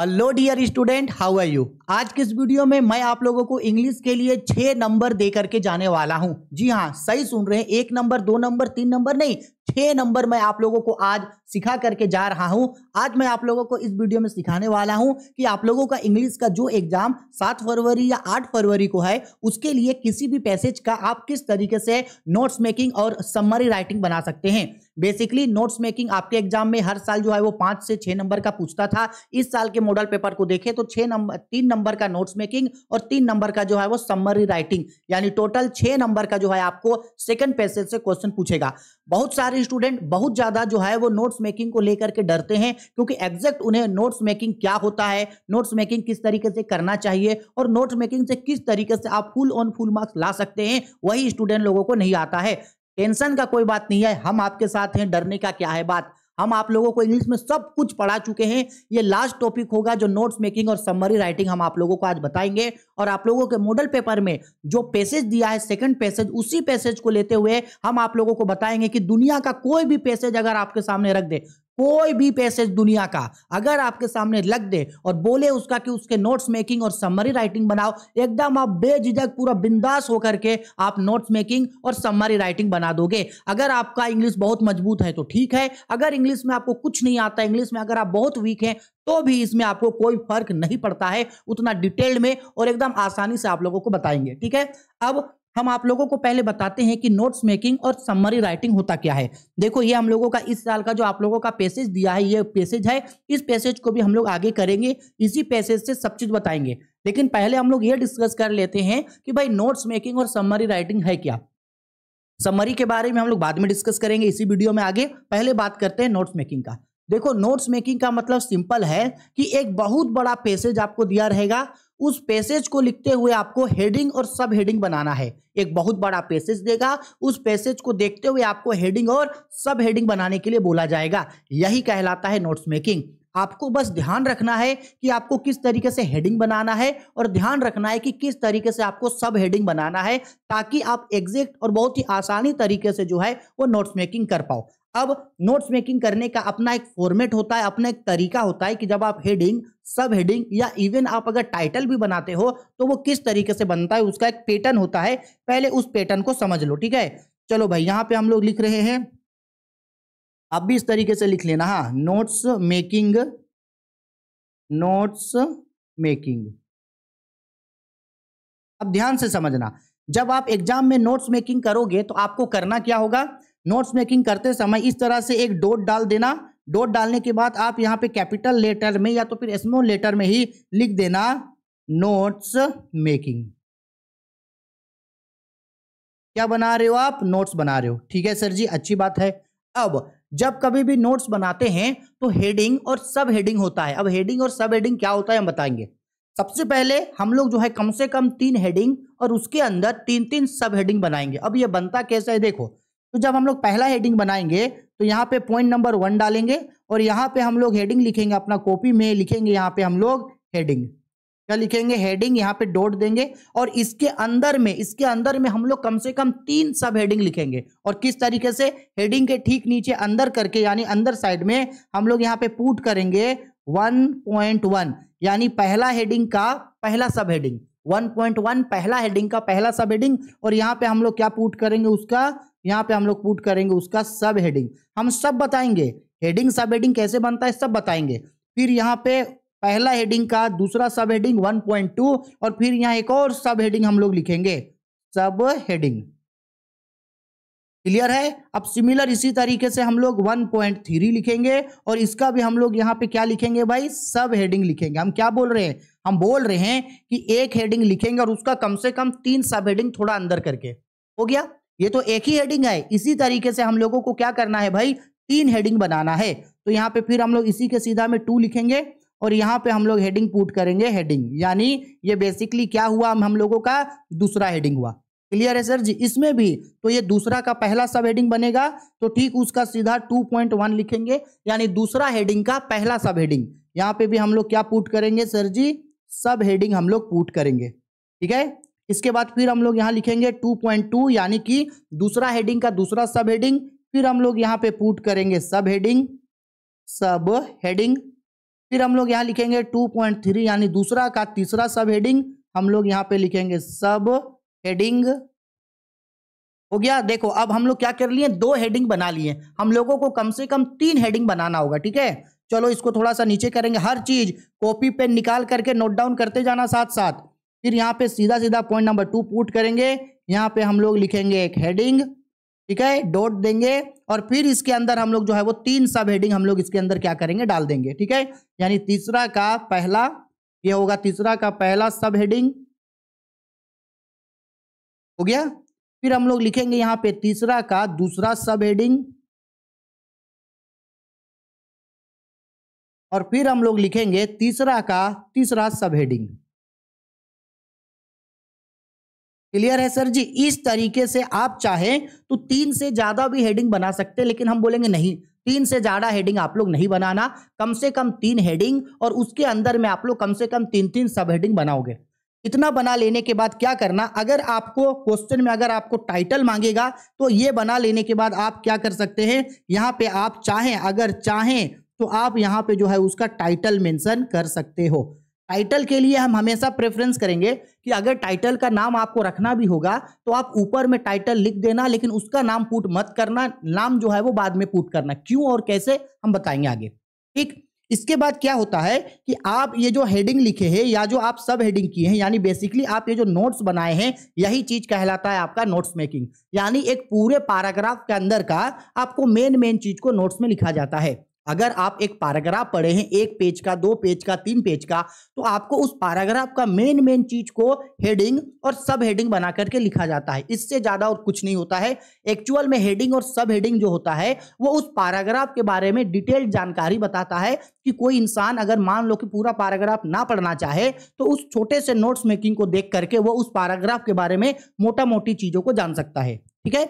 hello dear student how are you आज के इस वीडियो में मैं आप लोगों को इंग्लिश के लिए छह नंबर दे करके जाने वाला हूं जी हाँ सही सुन रहे हैं एक नंबर दो नंबर तीन नंबर नहीं छह नंबर मैं आप लोगों को आज सिखा करके जा रहा हूं आज मैं आप लोगों को इस वीडियो में सिखाने वाला हूं कि आप लोगों का इंग्लिश का जो एग्जाम सात फरवरी या आठ फरवरी को है उसके लिए किसी भी पैसेज का आप किस तरीके से नोट्स मेकिंग और सम्मरी राइटिंग बना सकते हैं बेसिकली नोट्स मेकिंग आपके एग्जाम में हर साल जो है वो पांच से छह नंबर का पूछता था इस साल के मॉडल पेपर को देखें तो छह नंबर तीन नंबर का नोट्स मेकिंग और तीन नंबर का जो है वो समरी राइटिंग यानी टोटल छह नंबर का जो है आपको सेकंड पेसेज से क्वेश्चन पूछेगा बहुत सारे स्टूडेंट बहुत ज्यादा जो है वो नोट्स मेकिंग को लेकर के डरते हैं क्योंकि एग्जैक्ट उन्हें नोट्स मेकिंग क्या होता है नोट्स मेकिंग किस तरीके से करना चाहिए और नोट्स मेकिंग से किस तरीके से आप फुल ऑन फुल मार्क्स ला सकते हैं वही स्टूडेंट लोगों को नहीं आता है टेंशन का कोई बात नहीं है हम आपके साथ हैं डरने का क्या है बात हम आप लोगों को इंग्लिश में सब कुछ पढ़ा चुके हैं ये लास्ट टॉपिक होगा जो नोट्स मेकिंग और समरी राइटिंग हम आप लोगों को आज बताएंगे और आप लोगों के मॉडल पेपर में जो पैसेज दिया है सेकंड पैसेज उसी पैसेज को लेते हुए हम आप लोगों को बताएंगे कि दुनिया का कोई भी पैसेज अगर आपके सामने रख दे कोई भी पैसेज दुनिया का अगर आपके सामने लग दे और बोले उसका कि उसके नोट्स मेकिंग और समरी राइटिंग बनाओ एकदम आप बेझिझक पूरा बिंदास होकर के आप नोट्स मेकिंग और समरी राइटिंग बना दोगे अगर आपका इंग्लिश बहुत मजबूत है तो ठीक है अगर इंग्लिश में आपको कुछ नहीं आता इंग्लिश में अगर आप बहुत वीक हैं तो भी इसमें आपको कोई फर्क नहीं पड़ता है उतना डिटेल्ड में और एकदम आसानी से आप लोगों को बताएंगे ठीक है अब हम आप लोगों को पहले बताते हैं कि नोट्स मेकिंग और समरी राइटिंग होता क्या है देखो ये हम लोगों का इस साल का जो आप लोगों का पैसेज दिया है ये पैसेज है इस पैसेज को भी हम लोग आगे करेंगे इसी पैसेज से सब चीज़ बताएंगे लेकिन पहले हम लोग ये डिस्कस कर लेते हैं कि भाई नोट्स मेकिंग और समरी राइटिंग है क्या समरी के बारे में हम लोग बाद में डिस्कस करेंगे इसी वीडियो में आगे पहले बात करते हैं नोट्स मेकिंग का देखो नोट्स मेकिंग का मतलब सिंपल है कि एक बहुत बड़ा पैसेज आपको दिया रहेगा उस पैसेज को लिखते हुए आपको हेडिंग और सब हेडिंग बनाना है एक बहुत बड़ा पैसेज देगा उस पैसेज को देखते हुए आपको हेडिंग और सब हेडिंग बनाने के लिए बोला जाएगा यही कहलाता है नोट्स मेकिंग आपको बस ध्यान रखना है कि आपको किस तरीके से हेडिंग बनाना है और ध्यान रखना है कि किस तरीके से आपको सब हेडिंग बनाना है ताकि आप एग्जैक्ट और बहुत ही आसानी तरीके से जो है वो नोट्स मेकिंग कर पाओ अब नोट्स मेकिंग करने का अपना एक फॉर्मेट होता है अपना एक तरीका होता है कि जब आप हेडिंग सब हेडिंग या इवन आप अगर टाइटल भी बनाते हो तो वो किस तरीके से बनता है उसका एक पैटर्न होता है पहले उस पैटर्न को समझ लो ठीक है चलो भाई यहाँ पे हम लोग लिख रहे हैं आप भी इस तरीके से लिख लेना हाँ नोट्स मेकिंग नोट्स मेकिंग अब ध्यान से समझना जब आप एग्जाम में नोट्स मेकिंग करोगे तो आपको करना क्या होगा नोट्स मेकिंग करते समय इस तरह से एक डोट डाल देना डोट डालने के बाद आप यहाँ पे कैपिटल लेटर में या तो फिर स्मॉल लेटर में ही लिख देना नोट्स मेकिंग क्या बना रहे हो आप नोट्स बना रहे हो ठीक है सर जी अच्छी बात है अब जब कभी भी नोट्स बनाते हैं तो हेडिंग और सब हेडिंग होता है अब हेडिंग और सब हेडिंग क्या होता है हम बताएंगे सबसे पहले हम लोग जो है कम से कम तीन हेडिंग और उसके अंदर तीन तीन सब हेडिंग बनाएंगे अब ये बनता कैसा है देखो तो जब हम लोग पहला हेडिंग बनाएंगे तो यहाँ पे पॉइंट नंबर वन डालेंगे और यहाँ पे हम लोग हेडिंग लिखेंगे अपना कॉपी में लिखेंगे यहाँ पे हम लोग हेडिंग क्या लिखेंगे हेडिंग यहाँ पे डॉट देंगे और इसके अंदर में इसके अंदर में हम लोग कम से कम तीन सब हेडिंग लिखेंगे और किस तरीके से हेडिंग के ठीक नीचे अंदर करके यानी अंदर साइड में हम लोग यहाँ पे पुट करेंगे 1.1 यानी पहला हेडिंग का पहला सब हेडिंग 1.1 पहला हेडिंग का पहला सब हेडिंग और यहाँ पे हम लोग क्या पुट करेंगे उसका यहाँ पे हम लोग पुट करेंगे उसका सब हेडिंग हम सब बताएंगे हेडिंग सब हेडिंग कैसे बनता है सब बताएंगे फिर यहाँ पे पहला हेडिंग का दूसरा सब हेडिंग 1.2 और फिर यहाँ एक और सब हेडिंग हम लोग लिखेंगे सब हेडिंग क्लियर है अब सिमिलर इसी तरीके से हम लोग 1.3 लिखेंगे और इसका भी हम लोग यहाँ पे क्या लिखेंगे भाई सब हेडिंग लिखेंगे हम क्या बोल रहे हैं हम बोल रहे हैं कि एक हेडिंग लिखेंगे और उसका कम से कम तीन सब हेडिंग थोड़ा अंदर करके हो गया ये तो एक ही हेडिंग है इसी तरीके से हम लोगों को क्या करना है भाई तीन हेडिंग बनाना है तो यहाँ पे फिर हम लोग इसी के सीधा में टू लिखेंगे और यहाँ पे हम लोग हेडिंग पुट करेंगे हेडिंग यानी ये बेसिकली क्या हुआ हम लोगों का दूसरा हेडिंग हुआ क्लियर है सर जी इसमें भी तो ये दूसरा का पहला सब हेडिंग बनेगा तो ठीक उसका सीधा 2.1 लिखेंगे यानी दूसरा हेडिंग का पहला सब हेडिंग यहाँ पे भी हम लोग क्या पुट करेंगे सर जी सब हेडिंग हम लोग पुट करेंगे ठीक है इसके बाद फिर हम लोग यहाँ लिखेंगे 2.2 यानी कि दूसरा हेडिंग का दूसरा सब हेडिंग फिर हम लोग यहाँ पे पुट करेंगे सब हेडिंग सब हेडिंग फिर हम लोग यहाँ लिखेंगे 2.3 यानी दूसरा का तीसरा सब हेडिंग हम लोग यहाँ पे लिखेंगे सब हेडिंग हो गया देखो अब हम लोग क्या कर लिए दो हेडिंग बना लिए हम लोगों को कम से कम तीन हेडिंग बनाना होगा ठीक है चलो इसको थोड़ा सा नीचे करेंगे हर चीज कॉपी पेन निकाल करके नोट डाउन करते जाना साथ साथ फिर यहाँ पे सीधा सीधा पॉइंट नंबर टू पुट करेंगे यहाँ पे हम लोग लिखेंगे एक हेडिंग ठीक है डॉट देंगे और फिर इसके अंदर हम लोग जो है वो तीन सब हेडिंग हम लोग इसके अंदर क्या करेंगे डाल देंगे ठीक है यानी तीसरा का पहला ये होगा तीसरा का पहला सब हेडिंग हो गया फिर हम लोग लिखेंगे यहाँ पे तीसरा का दूसरा सब हेडिंग और फिर हम लोग लिखेंगे तीसरा का तीसरा सब हेडिंग क्लियर है सर जी इस तरीके से आप चाहें तो तीन से ज्यादा भी हेडिंग बना सकते हैं लेकिन हम बोलेंगे नहीं तीन से ज्यादा हेडिंग आप लोग नहीं बनाना कम से कम तीन हेडिंग और उसके अंदर में आप लोग कम से कम तीन तीन सब हेडिंग बनाओगे इतना बना लेने के बाद क्या करना अगर आपको क्वेश्चन में अगर आपको टाइटल मांगेगा तो ये बना लेने के बाद आप क्या कर सकते हैं यहाँ पे आप चाहें अगर चाहें तो आप यहाँ पे जो है उसका टाइटल मेंशन कर सकते हो टाइटल के लिए हम हमेशा प्रेफरेंस करेंगे कि अगर टाइटल का नाम आपको रखना भी होगा तो आप ऊपर में टाइटल लिख देना लेकिन उसका नाम पुट मत करना नाम जो है वो बाद में पुट करना क्यों और कैसे हम बताएंगे आगे ठीक इसके बाद क्या होता है कि आप ये जो हेडिंग लिखे हैं या जो आप सब हेडिंग किए हैं यानी बेसिकली आप ये जो नोट्स बनाए हैं यही चीज कहलाता है आपका नोट्स मेकिंग यानी एक पूरे पैराग्राफ के अंदर का आपको मेन मेन चीज को नोट्स में लिखा जाता है अगर आप एक पैराग्राफ पढ़े हैं एक पेज का दो पेज का तीन पेज का तो आपको उस पैराग्राफ का मेन मेन चीज को हेडिंग और सब हेडिंग बना करके लिखा जाता है इससे ज्यादा और कुछ नहीं होता है एक्चुअल में हेडिंग और सब हेडिंग जो होता है वो उस पैराग्राफ के बारे में डिटेल जानकारी बताता है कि कोई इंसान अगर मान लो कि पूरा पैराग्राफ ना पढ़ना चाहे तो उस छोटे से नोट्स मेकिंग को देख करके वो उस पैराग्राफ के बारे में मोटा मोटी चीजों को जान सकता है ठीक है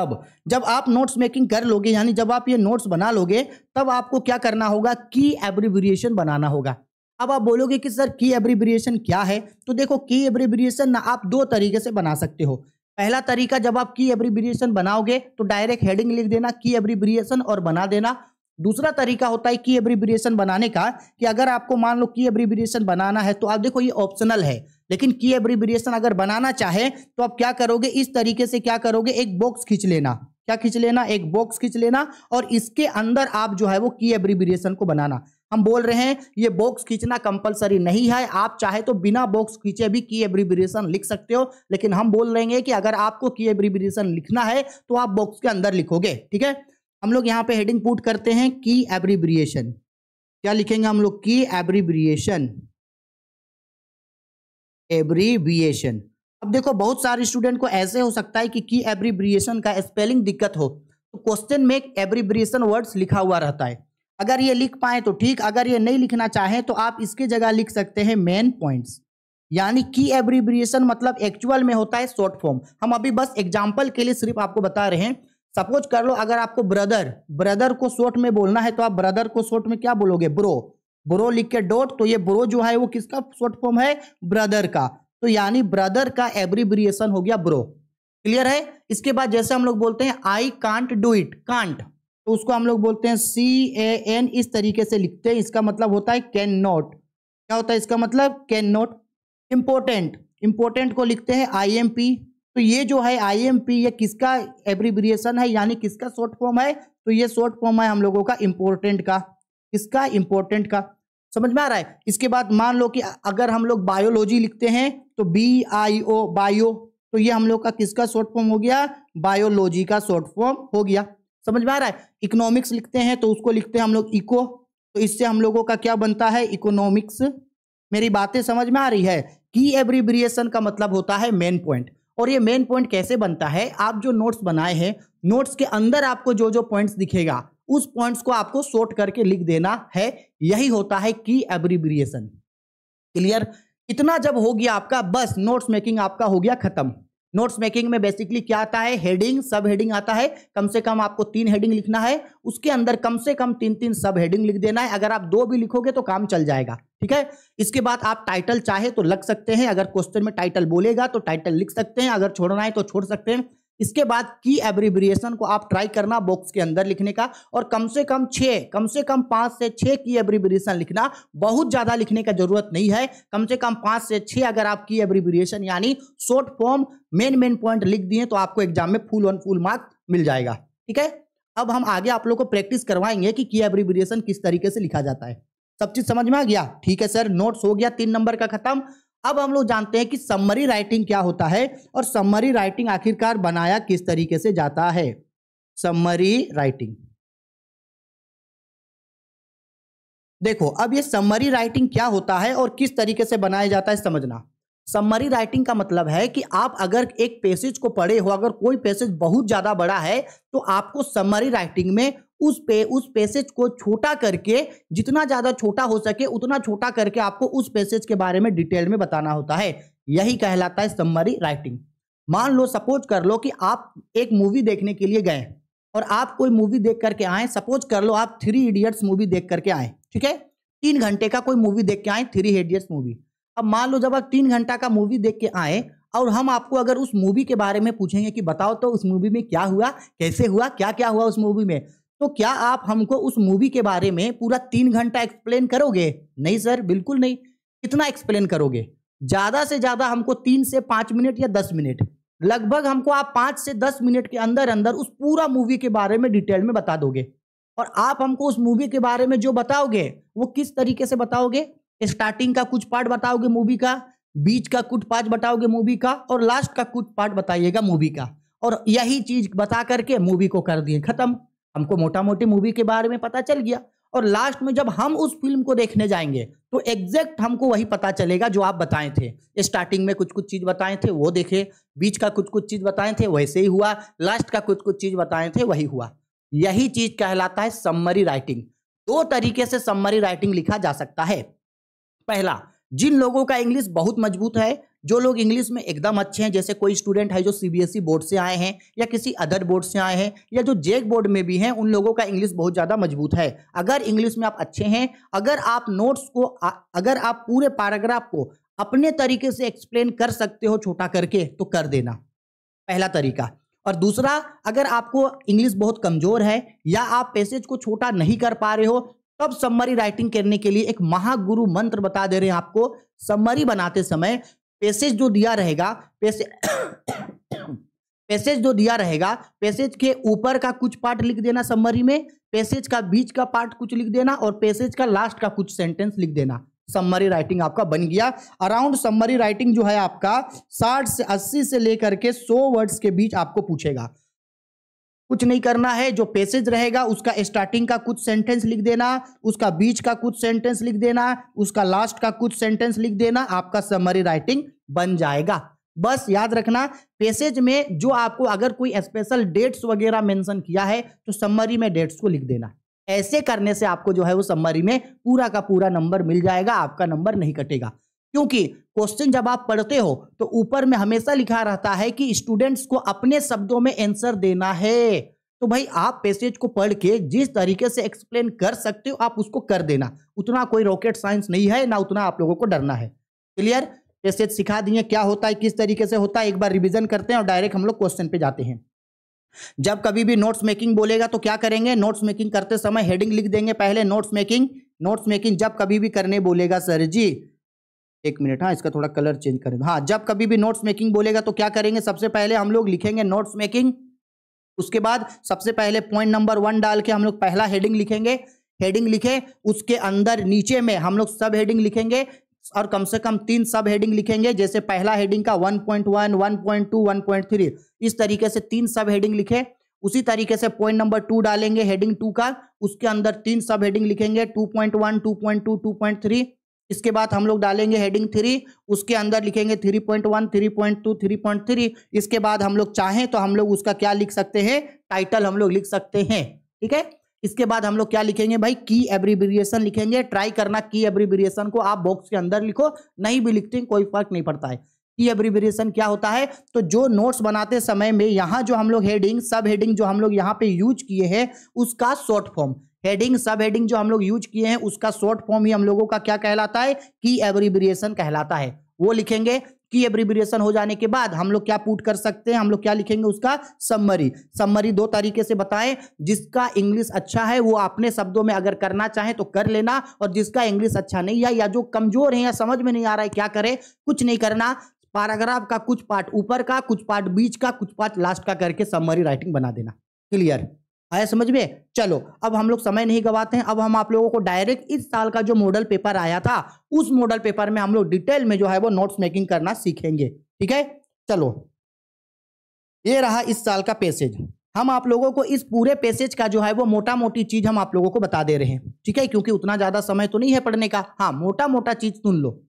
अब जब आप नोट्स मेकिंग कर लोगे यानी जब आप ये नोट्स बना लोगे तब आपको क्या करना होगा की एब्रिब्रिएशन बनाना होगा अब आप बोलोगे कि सर की एब्रीब्रिएशन क्या है तो देखो की एब्रिब्रिएशन ना आप दो तरीके से बना सकते हो पहला तरीका जब आप की एब्रीब्रिएशन बनाओगे तो डायरेक्ट हेडिंग लिख देना की एब्रिब्रिएशन और बना देना दूसरा तरीका होता है की एब्रिब्रिएशन बनाने का कि अगर आपको मान लो की एब्रीब्रिएशन बनाना है तो आप देखो ये ऑप्शनल है लेकिन की एब्रीब्रिएशन अगर बनाना चाहे तो आप क्या करोगे इस तरीके से क्या करोगे एक बॉक्स खींच लेना क्या खींच लेना एक बॉक्स खींच लेना और इसके अंदर आप जो है वो की एब्रीब्रिएशन को बनाना हम बोल रहे हैं ये बॉक्स खींचना कंपलसरी नहीं है आप चाहे तो बिना बॉक्स खींचे भी की एब्रीब्रिएशन लिख सकते हो लेकिन हम बोल रहे हैं कि अगर आपको की एब्रीब्रिएशन लिखना है तो आप बॉक्स के अंदर लिखोगे ठीक है हम लोग यहाँ पे हेडिंग पुट करते हैं की एब्रीब्रिएशन क्या लिखेंगे हम लोग की एब्रीब्रिएशन एब्रीविएशन अब देखो बहुत सारे स्टूडेंट को ऐसे हो सकता है कि की एब्रीब्रिएशन का स्पेलिंग दिक्कत हो तो क्वेश्चन में एब्रीब्रिएशन वर्ड्स लिखा हुआ रहता है अगर ये लिख पाए तो ठीक अगर ये नहीं लिखना चाहे तो आप इसके जगह लिख सकते हैं मेन पॉइंट्स यानी की एब्रीब्रिएशन मतलब एक्चुअल में होता है शॉर्ट फॉर्म हम अभी बस एग्जाम्पल के लिए सिर्फ आपको बता रहे हैं सपोज कर लो अगर आपको ब्रदर ब्रदर को शॉर्ट में बोलना है तो आप ब्रदर को शॉर्ट में क्या बोलोगे ब्रो ब्रो लिख के डॉट तो ये ब्रो जो है वो किसका शॉर्ट फॉर्म है ब्रदर का तो यानी ब्रदर का एब्रीब्रिएशन हो गया ब्रो क्लियर है इसके बाद जैसे हम लोग बोलते हैं I can't do it can't तो उसको हम लोग बोलते हैं सी ए एन इस तरीके से लिखते हैं इसका मतलब होता है कैन नॉट क्या होता है इसका मतलब कैन नॉट इम्पोर्टेंट इम्पोर्टेंट को लिखते हैं आई एम पी तो ये जो है आई एम पी ये किसका एब्रीब्रिएशन है यानी किसका शॉर्ट फॉर्म है तो ये शॉर्ट फॉर्म है हम लोगों का इम्पोर्टेंट का किसका इंपॉर्टेंट का समझ में आ रहा है इसके बाद मान लो कि अगर हम लोग बायोलॉजी लिखते हैं तो बी आई ओ बायो तो ये हम लोग का किसका शॉर्ट फॉर्म हो गया बायोलॉजी का शॉर्ट फॉर्म हो गया समझ में आ रहा है इकोनॉमिक्स लिखते हैं तो उसको लिखते हैं हम लोग इको तो इससे हम लोगों का क्या बनता है इकोनॉमिक्स मेरी बातें समझ में आ रही है की एब्रीब्रिएशन का मतलब होता है मेन पॉइंट और ये मेन पॉइंट कैसे बनता है आप जो नोट्स बनाए हैं नोट्स के अंदर आपको जो जो पॉइंट्स दिखेगा उस पॉइंट्स को आपको शॉर्ट करके लिख देना है यही होता है की एब्रीब्रिएशन क्लियर इतना जब हो गया आपका बस नोट्स मेकिंग आपका हो गया खत्म नोट्स मेकिंग में बेसिकली क्या आता है हेडिंग सब हेडिंग आता है कम से कम आपको तीन हेडिंग लिखना है उसके अंदर कम से कम तीन तीन सब हेडिंग लिख देना है अगर आप दो भी लिखोगे तो काम चल जाएगा ठीक है इसके बाद आप टाइटल चाहे तो लग सकते हैं अगर क्वेश्चन में टाइटल बोलेगा तो टाइटल लिख सकते हैं अगर छोड़ना है तो छोड़ सकते हैं इसके बाद की एब्रीब्रिएशन को आप ट्राई करना बॉक्स के अंदर लिखने का और कम से कम छः कम से कम पाँच से छः की एब्रीब्रिएशन लिखना बहुत ज़्यादा लिखने का जरूरत नहीं है कम से कम पाँच से छः अगर आप की एब्रीब्रिएशन यानी short form main main point लिख दिए तो आपको एग्जाम में फुल ऑन फुल मार्क मिल जाएगा ठीक है अब हम आगे आप लोग को प्रैक्टिस करवाएंगे कि की एब्रीब्रिएशन किस तरीके से लिखा जाता है सब चीज़ समझ में आ गया ठीक है सर नोट्स हो गया तीन नंबर का खत्म अब हम लोग जानते हैं कि समरी राइटिंग क्या होता है और समरी राइटिंग आखिरकार बनाया किस तरीके से जाता है समरी राइटिंग देखो अब ये समरी राइटिंग क्या होता है और किस तरीके से बनाया जाता है समझना समरी राइटिंग का मतलब है कि आप अगर एक पैसेज को पढ़े हो अगर कोई पैसेज बहुत ज़्यादा बड़ा है तो आपको समरी राइटिंग में उस पे उस पैसेज को छोटा करके जितना ज़्यादा छोटा हो सके उतना छोटा करके आपको उस पैसेज के बारे में डिटेल में बताना होता है यही कहलाता है समरी राइटिंग मान लो सपोज कर लो कि आप एक मूवी देखने के लिए गए और आप कोई मूवी देख करके आए सपोज कर लो आप थ्री इडियट्स मूवी देख करके आए ठीक है तीन घंटे का कोई मूवी देख के आए थ्री इडियट्स मूवी अब मान लो जब आप तीन घंटा का मूवी देख के आए और हम आपको अगर उस मूवी के बारे में पूछेंगे कि बताओ तो उस मूवी में क्या हुआ कैसे हुआ क्या क्या हुआ उस मूवी में तो क्या आप हमको उस मूवी के बारे में पूरा तीन घंटा एक्सप्लेन करोगे नहीं सर बिल्कुल नहीं कितना एक्सप्लेन करोगे ज़्यादा से ज़्यादा हमको तीन से पांच मिनट या दस मिनट लगभग हमको आप पांच से दस मिनट के अंदर अंदर उस पूरा मूवी के बारे में डिटेल में बता दोगे और आप हमको उस मूवी के बारे में जो बताओगे वो किस तरीके से बताओगे स्टार्टिंग का कुछ पार्ट बताओगे मूवी का बीच का कुछ पार्ट बताओगे मूवी का और लास्ट का कुछ पार्ट बताइएगा मूवी का और यही चीज बता करके मूवी को कर दिए खत्म हमको मोटा मोटी मूवी के बारे में पता चल गया और लास्ट में जब हम उस फिल्म को देखने जाएंगे तो एग्जैक्ट हमको वही पता चलेगा जो आप बताए थे स्टार्टिंग में कुछ कुछ चीज़ बताए थे वो देखे बीच का कुछ कुछ चीज़ बताए थे वैसे ही हुआ लास्ट का कुछ कुछ चीज़ बताए थे वही हुआ यही चीज़ कहलाता है सम्मरी राइटिंग दो तरीके से सम्मरी राइटिंग लिखा जा सकता है पहला जिन लोगों का इंग्लिश बहुत मजबूत है जो लोग इंग्लिश में एकदम अच्छे हैं जैसे कोई स्टूडेंट है जो सीबीएसई बोर्ड e से आए हैं या किसी अदर बोर्ड से आए हैं या जो जेक बोर्ड e में भी हैं उन लोगों का इंग्लिश बहुत ज़्यादा मजबूत है अगर इंग्लिश में आप अच्छे हैं अगर आप नोट्स को अगर आप पूरे पैराग्राफ को अपने तरीके से एक्सप्लेन कर सकते हो छोटा करके तो कर देना पहला तरीका और दूसरा अगर आपको इंग्लिश बहुत कमज़ोर है या आप पैसेज को छोटा नहीं कर पा रहे हो तब सम्मरी राइटिंग करने के लिए एक महागुरु मंत्र बता दे रहे हैं आपको सम्मरी बनाते समय पैसेज जो दिया रहेगा पैसे पैसेज जो दिया रहेगा पैसेज के ऊपर का कुछ पार्ट लिख देना सम्मरी में पैसेज का बीच का पार्ट कुछ लिख देना और पैसेज का लास्ट का कुछ सेंटेंस लिख देना सम्मरी राइटिंग आपका बन गया अराउंड सम्मरी राइटिंग जो है आपका 60 से 80 से लेकर के 100 वर्ड्स के बीच आपको पूछेगा कुछ नहीं करना है जो पैसेज रहेगा उसका स्टार्टिंग का कुछ सेंटेंस लिख देना उसका बीच का कुछ सेंटेंस लिख देना उसका लास्ट का कुछ सेंटेंस लिख देना आपका समरी राइटिंग बन जाएगा बस याद रखना पैसेज में जो आपको अगर कोई स्पेशल डेट्स वगैरह मेंशन किया है तो समरी में डेट्स को लिख देना ऐसे करने से आपको जो है वो समरी में पूरा का पूरा नंबर मिल जाएगा आपका नंबर नहीं कटेगा क्योंकि क्वेश्चन जब आप पढ़ते हो तो ऊपर में हमेशा लिखा रहता है कि स्टूडेंट्स को अपने शब्दों में आंसर देना है तो भाई आप पैसेज को पढ़ के जिस तरीके से एक्सप्लेन कर सकते हो आप उसको कर देना उतना कोई रॉकेट साइंस नहीं है ना उतना आप लोगों को डरना है क्लियर पैसेज सिखा दिए क्या होता है किस तरीके से होता है एक बार रिविजन करते हैं और डायरेक्ट हम लोग क्वेश्चन पे जाते हैं जब कभी भी नोट्स मेकिंग बोलेगा तो क्या करेंगे नोट्स मेकिंग करते समय हेडिंग लिख देंगे पहले नोट्स मेकिंग नोट्स मेकिंग जब कभी भी करने बोलेगा सर जी एक मिनट हाँ इसका थोड़ा कलर चेंज करें हाँ जब कभी भी नोट्स मेकिंग बोलेगा तो क्या करेंगे सबसे पहले हम लोग लिखेंगे नोट्स मेकिंग उसके बाद सबसे पहले पॉइंट नंबर वन डाल के हम लोग पहला हेडिंग लिखेंगे हेडिंग लिखे उसके अंदर नीचे में हम लोग सब हेडिंग लिखेंगे और कम से कम तीन सब हेडिंग लिखेंगे जैसे पहला हेडिंग का 1.1, 1.2, 1.3 इस तरीके से तीन सब हेडिंग लिखे उसी तरीके से पॉइंट नंबर टू डालेंगे हेडिंग टू का उसके अंदर तीन सब हेडिंग लिखेंगे 2.1, 2.2, 2.3 इसके बाद हम लोग डालेंगे हेडिंग थ्री उसके अंदर लिखेंगे three point one three point two three point three इसके बाद हम लोग चाहें तो हम लोग उसका क्या लिख सकते हैं टाइटल हम लोग लिख सकते हैं ठीक है इसके बाद हम लोग क्या लिखेंगे भाई की एब्रीब्रिएशन लिखेंगे ट्राई करना की एब्रीब्रिएशन को आप बॉक्स के अंदर लिखो नहीं भी लिखते कोई फर्क नहीं पड़ता है की एब्रीब्रिएशन क्या होता है तो जो नोट्स बनाते समय में यहाँ जो हम लोग हेडिंग सब हेडिंग जो हम लोग यहाँ पे यूज किए हैं उसका short form heading sub heading जो हम लोग यूज किए हैं उसका शॉर्ट फॉर्म ही हम लोगों का क्या कहलाता है की एब्रीब्रिएशन कहलाता है वो लिखेंगे की एब्रीब्रिएशन हो जाने के बाद हम लोग क्या पुट कर सकते हैं हम लोग क्या लिखेंगे उसका सम्मरी सम्मरी दो तरीके से बताएं जिसका इंग्लिश अच्छा है वो अपने शब्दों में अगर करना चाहे तो कर लेना और जिसका इंग्लिश अच्छा नहीं है या जो कमजोर है या समझ में नहीं आ रहा है क्या करे कुछ नहीं करना पैराग्राफ का कुछ पार्ट ऊपर का कुछ पार्ट बीच का कुछ पार्ट लास्ट का करके सम्मरी राइटिंग बना देना क्लियर आया समझ में चलो अब हम लोग समय नहीं गवाते हैं अब हम आप लोगों को डायरेक्ट इस साल का जो मॉडल पेपर आया था उस मॉडल पेपर में हम लोग डिटेल में जो है वो नोट्स मेकिंग करना सीखेंगे ठीक है चलो ये रहा इस साल का पैसेज हम आप लोगों को इस पूरे पैसेज का जो है वो मोटा मोटी चीज हम आप लोगों को बता दे रहे हैं ठीक है क्योंकि उतना ज्यादा समय तो नहीं है पढ़ने का हाँ मोटा मोटा चीज सुन लो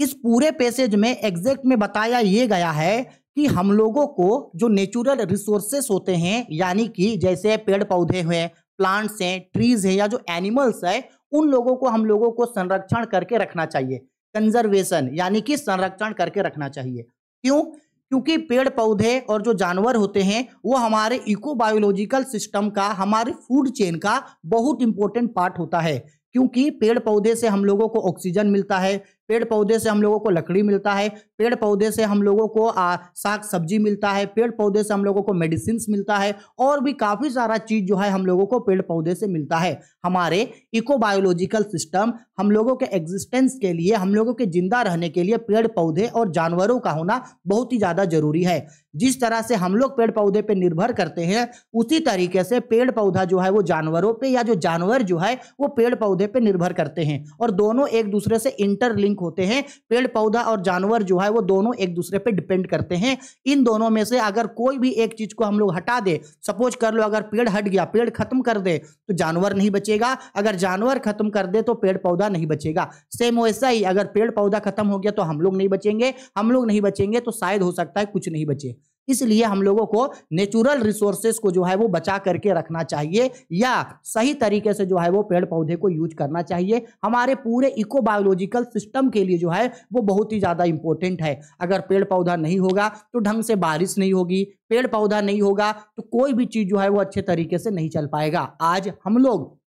इस पूरे पैसेज में एग्जैक्ट में बताया ये गया है कि हम लोगों को जो नेचुरल रिसोर्सेस होते हैं यानी कि जैसे पेड़ पौधे हैं प्लांट्स हैं ट्रीज हैं या जो एनिमल्स है उन लोगों को हम लोगों को संरक्षण करके रखना चाहिए कंजर्वेशन यानी कि संरक्षण करके रखना चाहिए क्यों क्योंकि पेड़ पौधे और जो जानवर होते हैं वो हमारे इको बायोलॉजिकल सिस्टम का हमारे फूड चेन का बहुत इंपॉर्टेंट पार्ट होता है क्योंकि पेड़ पौधे से हम लोगों को ऑक्सीजन मिलता है पेड़ पौधे से हम लोगों को लकड़ी मिलता है पेड़ पौधे से हम लोगों को साग सब्जी मिलता है पेड़ पौधे से हम लोगों को मेडिसिन मिलता है और भी काफ़ी सारा चीज़ जो है हम लोगों को पेड़ पौधे से मिलता है हमारे इकोबायोलॉजिकल सिस्टम हम लोगों के एग्जिस्टेंस के लिए हम लोगों के जिंदा रहने के लिए पेड़ पौधे और जानवरों का होना बहुत ही ज़्यादा जरूरी है जिस तरह से हम लोग पेड़ पौधे पर पे निर्भर करते हैं उसी तरीके से पेड़ पौधा जो है वो जानवरों पर या जो जानवर जो है वो पेड़ पौधे पर पे निर्भर करते हैं और दोनों एक दूसरे से इंटरलिंक लिंक होते हैं पेड़ पौधा और जानवर जो है वो दोनों एक दूसरे पे डिपेंड करते हैं इन दोनों में से अगर कोई भी एक चीज को हम लोग हटा दे सपोज कर लो अगर पेड़ हट गया पेड़ खत्म कर दे तो जानवर नहीं बचेगा अगर जानवर खत्म कर दे तो पेड़ पौधा नहीं बचेगा सेम वैसा ही अगर पेड़ पौधा खत्म हो गया तो हम लोग नहीं बचेंगे हम लोग नहीं बचेंगे तो शायद हो सकता है कुछ नहीं बचे इसलिए हम लोगों को नेचुरल रिसोर्सेस को जो है वो बचा करके रखना चाहिए या सही तरीके से जो है वो पेड़ पौधे को यूज करना चाहिए हमारे पूरे इको बायोलॉजिकल सिस्टम के लिए जो है वो बहुत ही ज़्यादा इंपॉर्टेंट है अगर पेड़ पौधा नहीं होगा तो ढंग से बारिश नहीं होगी पेड़ पौधा नहीं होगा तो कोई भी चीज़ जो है वो अच्छे तरीके से नहीं चल पाएगा आज हम लोग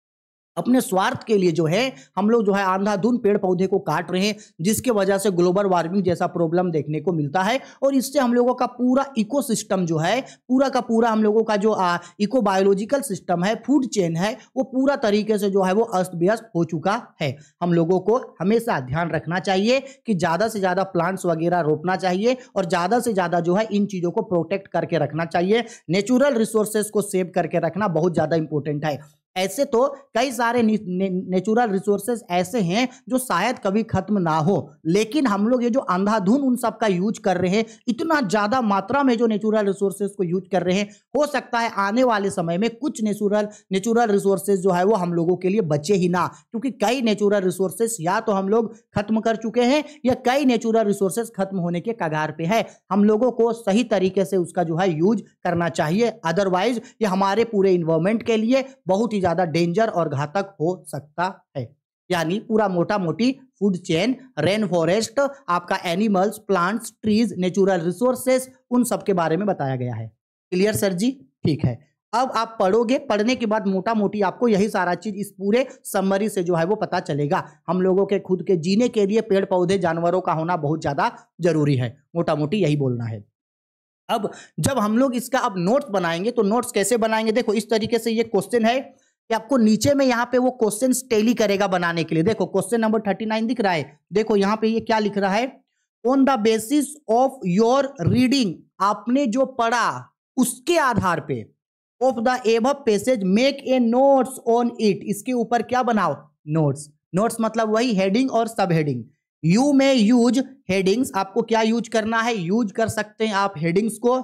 अपने स्वार्थ के लिए जो है हम लोग जो है आंधाधुन पेड़ पौधे को काट रहे हैं जिसके वजह से ग्लोबल वार्मिंग जैसा प्रॉब्लम देखने को मिलता है और इससे हम लोगों का पूरा इकोसिस्टम जो है पूरा का पूरा हम लोगों का जो इको बायोलॉजिकल सिस्टम है फूड चेन है वो पूरा तरीके से जो है वो अस्त व्यस्त हो चुका है हम लोगों को हमेशा ध्यान रखना चाहिए कि ज़्यादा से ज़्यादा प्लांट्स वगैरह रोपना चाहिए और ज़्यादा से ज़्यादा जो है इन चीज़ों को प्रोटेक्ट करके रखना चाहिए नेचुरल रिसोर्सेज को सेव करके रखना बहुत ज़्यादा इंपॉर्टेंट है ऐसे तो कई सारे नेचुरल रिसोर्सेस ऐसे हैं जो शायद कभी खत्म ना हो लेकिन हम लोग ये जो अंधाधुन उन सब का यूज कर रहे हैं इतना ज़्यादा मात्रा में जो नेचुरल रिसोर्सेज को यूज कर रहे हैं हो सकता है आने वाले समय में कुछ नेचुरल नेचुरल रिसोर्सेज जो है वो हम लोगों के लिए बचे ही ना क्योंकि कई नेचुरल रिसोर्सेस या तो हम लोग खत्म कर चुके हैं या कई नेचुरल रिसोर्सेज खत्म होने के कगार पर है हम लोगों को सही तरीके से उसका जो है यूज करना चाहिए अदरवाइज ये हमारे पूरे इन्वायरमेंट के लिए बहुत ही ज़्यादा डेंजर और घातक हो सकता है यानी पूरा मोटा मोटी फूड चेन रेन फॉरेस्ट आपका animals plants trees natural resources उन सब के बारे में बताया गया है क्लियर सर जी ठीक है अब आप पढ़ोगे पढ़ने के बाद मोटा मोटी आपको यही सारा चीज इस पूरे समरी से जो है वो पता चलेगा हम लोगों के खुद के जीने के लिए पेड़ पौधे जानवरों का होना बहुत ज्यादा जरूरी है मोटा मोटी यही बोलना है अब जब हम लोग इसका अब नोट्स बनाएंगे तो नोट्स कैसे बनाएंगे देखो इस तरीके से ये क्वेश्चन है कि आपको नीचे में यहाँ पे वो क्वेश्चन टेली करेगा बनाने के लिए देखो क्वेश्चन नंबर थर्टी नाइन दिख रहा है देखो यहाँ पे ये क्या लिख रहा है on the basis of your reading आपने जो पढ़ा उसके आधार पे of the above passage make a notes on it इसके ऊपर क्या बनाओ नोट्स नोट्स मतलब वही हेडिंग और सब हेडिंग यू में यूज हेडिंग्स आपको क्या यूज करना है यूज कर सकते हैं आप हेडिंग्स को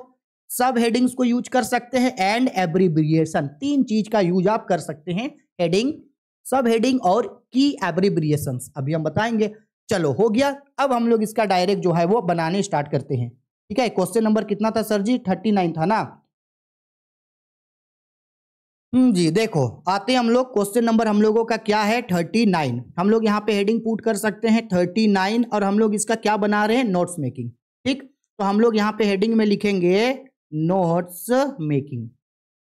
सब हेडिंग्स को यूज कर सकते हैं एंड एब्रीब्रिएशन तीन चीज का यूज आप कर सकते हैं हेडिंग सब हेडिंग और की एब्रीब्रिएशन अभी हम बताएंगे चलो हो गया अब हम लोग इसका डायरेक्ट जो है वो बनाने स्टार्ट करते हैं ठीक है क्वेश्चन नंबर कितना था सर जी थर्टी नाइन था ना हम्म, जी देखो आते हम लोग क्वेश्चन नंबर हम लोगों का क्या है थर्टी नाइन हम लोग यहाँ पे हेडिंग पुट कर सकते हैं थर्टी नाइन और हम लोग इसका क्या बना रहे हैं नोट्स मेकिंग ठीक तो हम लोग यहाँ पे हेडिंग में लिखेंगे नोट्स मेकिंग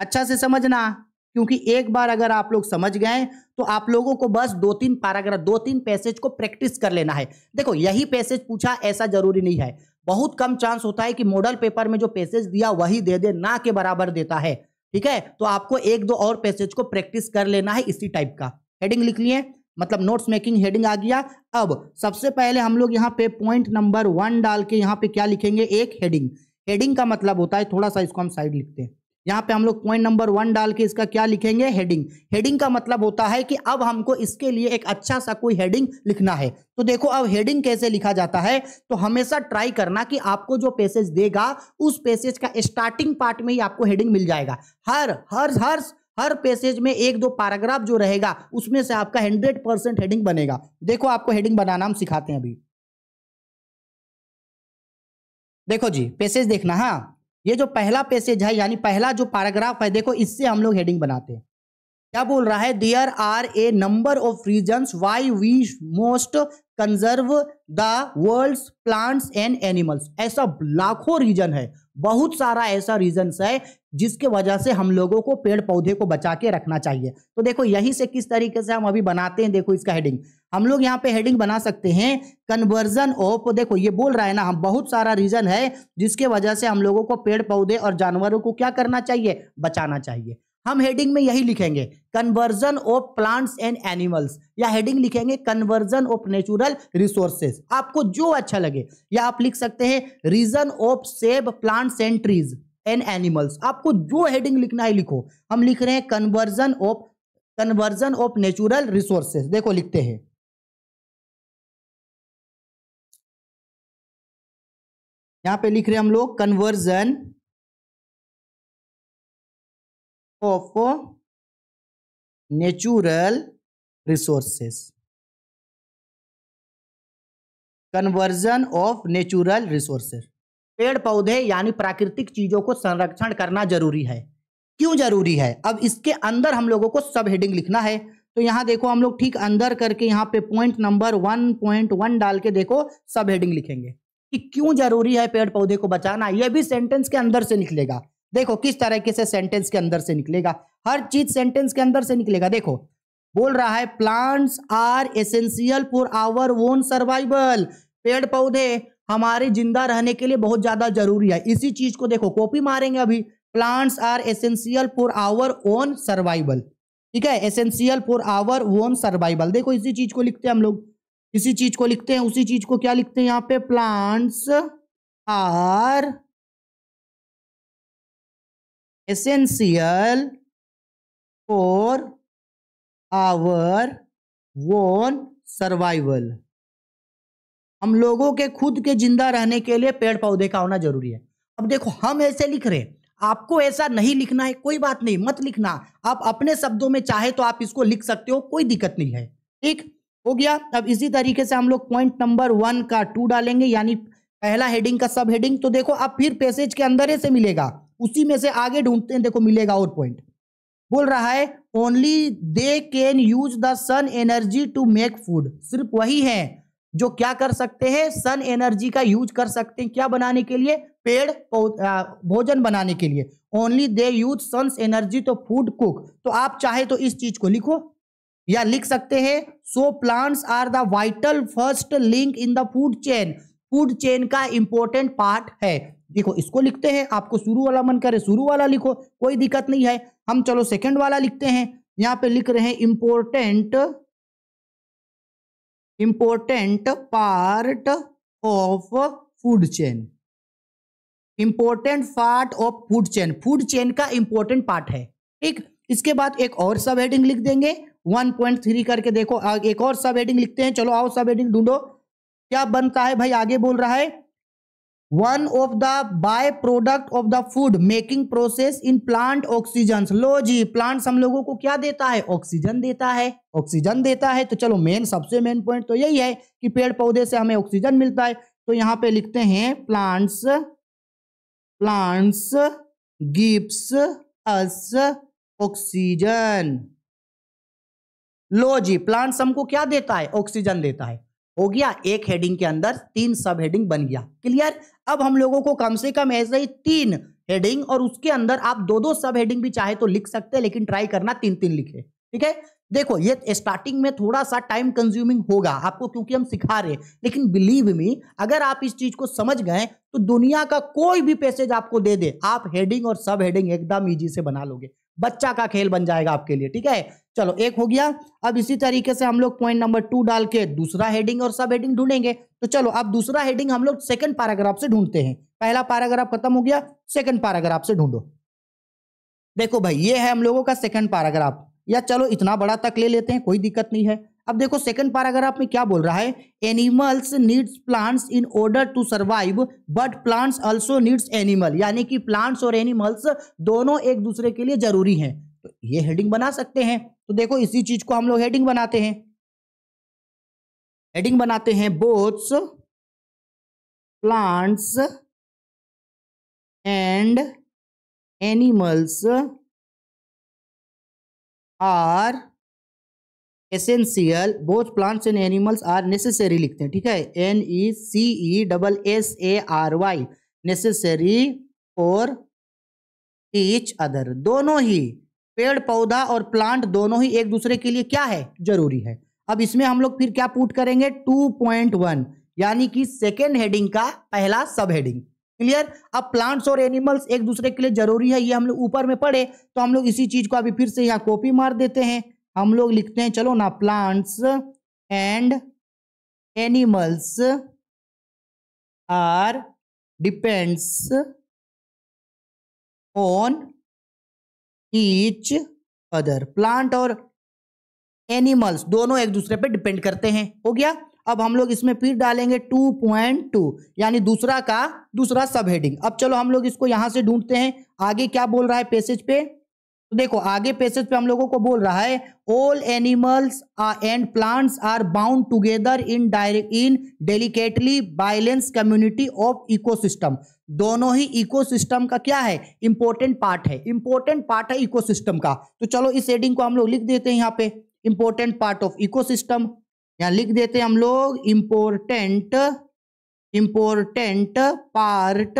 अच्छा से समझना क्योंकि एक बार अगर आप लोग समझ गए तो आप लोगों को बस दो तीन पैराग्राफ दो तीन पैसेज को प्रैक्टिस कर लेना है देखो यही पैसेज पूछा ऐसा जरूरी नहीं है बहुत कम चांस होता है कि मॉडल पेपर में जो पैसेज दिया वही दे दे ना के बराबर देता है ठीक है तो आपको एक दो और पैसेज को प्रैक्टिस कर लेना है इसी टाइप का हेडिंग लिख लिए मतलब नोट्स मेकिंग हेडिंग आ गया अब सबसे पहले हम लोग यहाँ पे पॉइंट नंबर वन डाल के यहाँ पे क्या लिखेंगे एक हेडिंग हेडिंग का मतलब होता है थोड़ा सा इसको हम साइड लिखते हैं यहाँ पे हम लोग पॉइंट नंबर वन डाल के इसका क्या लिखेंगे हेडिंग हेडिंग का मतलब होता है कि अब हमको इसके लिए एक अच्छा सा कोई हेडिंग लिखना है तो देखो अब हेडिंग कैसे लिखा जाता है तो हमेशा ट्राई करना कि आपको जो पैसेज देगा उस पैसेज का स्टार्टिंग पार्ट में ही आपको हेडिंग मिल जाएगा हर हर हर हर पैसेज में एक दो पैराग्राफ जो रहेगा उसमें से आपका हंड्रेड हेडिंग बनेगा देखो आपको हेडिंग बनाना हम सिखाते हैं अभी देखो जी पैसेज देखना हाँ ये जो पहला पैसेज है यानी पहला जो पैराग्राफ है देखो इससे हम लोग हेडिंग बनाते हैं क्या बोल रहा है there are a number of reason why we most conserve the world plants and animals ऐसा लाखों रीजन है बहुत सारा ऐसा रीजन है जिसके वजह से हम लोगों को पेड़ पौधे को बचा के रखना चाहिए तो देखो यही से किस तरीके से हम अभी बनाते हैं देखो इसका हेडिंग हम लोग यहाँ पे हेडिंग बना सकते हैं कन्वर्जन ऑफ देखो ये बोल रहा है ना हम बहुत सारा रीजन है जिसके वजह से हम लोगों को पेड़ पौधे और जानवरों को क्या करना चाहिए बचाना चाहिए हम हेडिंग में यही लिखेंगे conversion of plants and animals या हेडिंग लिखेंगे कन्वर्जन ऑफ नेचुरल रिसोर्सेज आपको जो अच्छा लगे या आप लिख सकते हैं reason of save plants and trees and animals आपको जो हेडिंग लिखना है लिखो हम लिख रहे हैं conversion of conversion of natural resources देखो लिखते हैं यहां पे लिख रहे हम लोग conversion of natural resources conversion of natural resources पेड़ पौधे यानी प्राकृतिक चीजों को संरक्षण करना जरूरी है क्यों जरूरी है अब इसके अंदर हम लोगों को सब हेडिंग लिखना है तो यहां देखो हम लोग ठीक अंदर करके यहां पे point number one point one डाल के देखो सब हेडिंग लिखेंगे कि क्यों जरूरी है पेड़ पौधे को बचाना यह भी सेंटेंस के अंदर से निकलेगा देखो किस तरीके से सेंटेंस के अंदर से निकलेगा हर चीज सेंटेंस के अंदर से निकलेगा देखो बोल रहा है plants are essential for our own survival पेड़ पौधे हमारे जिंदा रहने के लिए बहुत ज्यादा जरूरी है इसी चीज को देखो कॉपी मारेंगे अभी plants are essential for our own survival ठीक है essential for our own survival देखो इसी चीज को लिखते हैं हम लोग इसी चीज को लिखते हैं उसी चीज को क्या लिखते हैं यहां पे plants are essential for our own survival हम लोगों के खुद के जिंदा रहने के लिए पेड़ पौधे का होना जरूरी है अब देखो हम ऐसे लिख रहे हैं आपको ऐसा नहीं लिखना है कोई बात नहीं मत लिखना आप अपने शब्दों में चाहे तो आप इसको लिख सकते हो कोई दिक्कत नहीं है ठीक हो गया अब इसी तरीके से हम लोग पॉइंट नंबर वन का टू डालेंगे यानी पहला हेडिंग का सब हेडिंग तो देखो अब फिर पैसेज के अंदर से मिलेगा उसी में से आगे ढूंढते हैं देखो मिलेगा और पॉइंट बोल रहा है only they can use the sun energy to make food सिर्फ वही है जो क्या कर सकते हैं सन एनर्जी का यूज कर सकते हैं क्या बनाने के लिए पेड़ भोजन बनाने के लिए only they use sun energy to food cook तो आप चाहे तो इस चीज को लिखो या लिख सकते हैं so plants are the vital first link in the food chain food chain का इंपॉर्टेंट पार्ट है देखो इसको लिखते हैं आपको शुरू वाला मन करे शुरू वाला लिखो कोई दिक्कत नहीं है हम चलो सेकंड वाला लिखते हैं यहां पे लिख रहे हैं important important part of food chain important part of food chain food chain का इंपॉर्टेंट पार्ट है ठीक इसके बाद एक और सब हेडिंग लिख देंगे वन पॉइंट थ्री करके देखो एक और सब हेडिंग लिखते हैं चलो आओ सब हेडिंग ढूंढो क्या बनता है भाई आगे बोल रहा है one of the by product of the food making process in plant oxygen लो जी प्लांट हम लोगों को क्या देता है ऑक्सीजन देता है ऑक्सीजन देता है तो चलो मेन सबसे मेन पॉइंट तो यही है कि पेड़ पौधे से हमें ऑक्सीजन मिलता है तो यहां पे लिखते हैं plants plants gives us oxygen लो जी प्लांट हमको क्या देता है ऑक्सीजन देता है हो गया एक हेडिंग के अंदर तीन सब हेडिंग बन गया क्लियर अब हम लोगों को कम से कम ऐसे ही तीन हेडिंग और उसके अंदर आप दो दो सब हेडिंग भी चाहे तो लिख सकते हैं लेकिन ट्राई करना तीन तीन लिखे ठीक है देखो ये स्टार्टिंग में थोड़ा सा टाइम कंज्यूमिंग होगा आपको क्योंकि हम सिखा रहे लेकिन बिलीव मी अगर आप इस चीज को समझ गए तो दुनिया का कोई भी पैसेज आपको दे दे आप हेडिंग और सब हेडिंग एकदम ईजी से बना लोगे बच्चा का खेल बन जाएगा आपके लिए ठीक है चलो एक हो गया अब इसी तरीके से हम लोग पॉइंट नंबर टू डाल के दूसरा हेडिंग और सब हेडिंग ढूंढेंगे तो चलो अब दूसरा हेडिंग हम लोग सेकंड पैराग्राफ से ढूंढते हैं पहला पैराग्राफ खत्म हो गया सेकंड पैराग्राफ से ढूंढो देखो भाई ये है हम लोगों का सेकंड पैराग्राफ या चलो इतना बड़ा तक ले लेते हैं कोई दिक्कत नहीं है अब देखो सेकंड पैराग्राफ में क्या बोल रहा है animals needs plants in order to survive but plants also needs animal यानी कि प्लांट्स और एनिमल्स दोनों एक दूसरे के लिए जरूरी हैं तो ये हेडिंग बना सकते हैं तो देखो इसी चीज को हम लोग हेडिंग बनाते हैं हेडिंग बनाते हैं boths plants and animals are essential both plants and animals are necessary लिखते हैं ठीक है N E C E double S A R Y necessary for each other दोनों ही पेड़ पौधा और प्लांट दोनों ही एक दूसरे के लिए क्या है जरूरी है अब इसमें हम लोग फिर क्या पुट करेंगे 2.1 यानी कि सेकेंड हेडिंग का पहला सब हेडिंग क्लियर अब प्लांट्स और एनिमल्स एक दूसरे के लिए जरूरी है ये हम लोग ऊपर में पढ़े तो हम लोग इसी चीज को अभी फिर से यहाँ कॉपी मार देते हैं हम लोग लिखते हैं चलो ना plants and animals are depends on each other plant और एनिमल्स दोनों एक दूसरे पे डिपेंड करते हैं हो गया अब हम लोग इसमें फिर डालेंगे 2.2 यानी दूसरा का दूसरा सब हेडिंग अब चलो हम लोग इसको यहां से ढूंढते हैं आगे क्या बोल रहा है पैसेज पे तो देखो आगे पैसेज पे हम लोगों को बोल रहा है all animals and plants are bound together in direct in delicately balance community of ecosystem दोनों ही इकोसिस्टम का क्या है इंपॉर्टेंट पार्ट है इंपॉर्टेंट पार्ट है इकोसिस्टम का तो चलो इस हेडिंग को हम लोग लिख देते हैं यहाँ पे इंपॉर्टेंट पार्ट ऑफ इकोसिस्टम यहां लिख देते हैं हम लोग important important part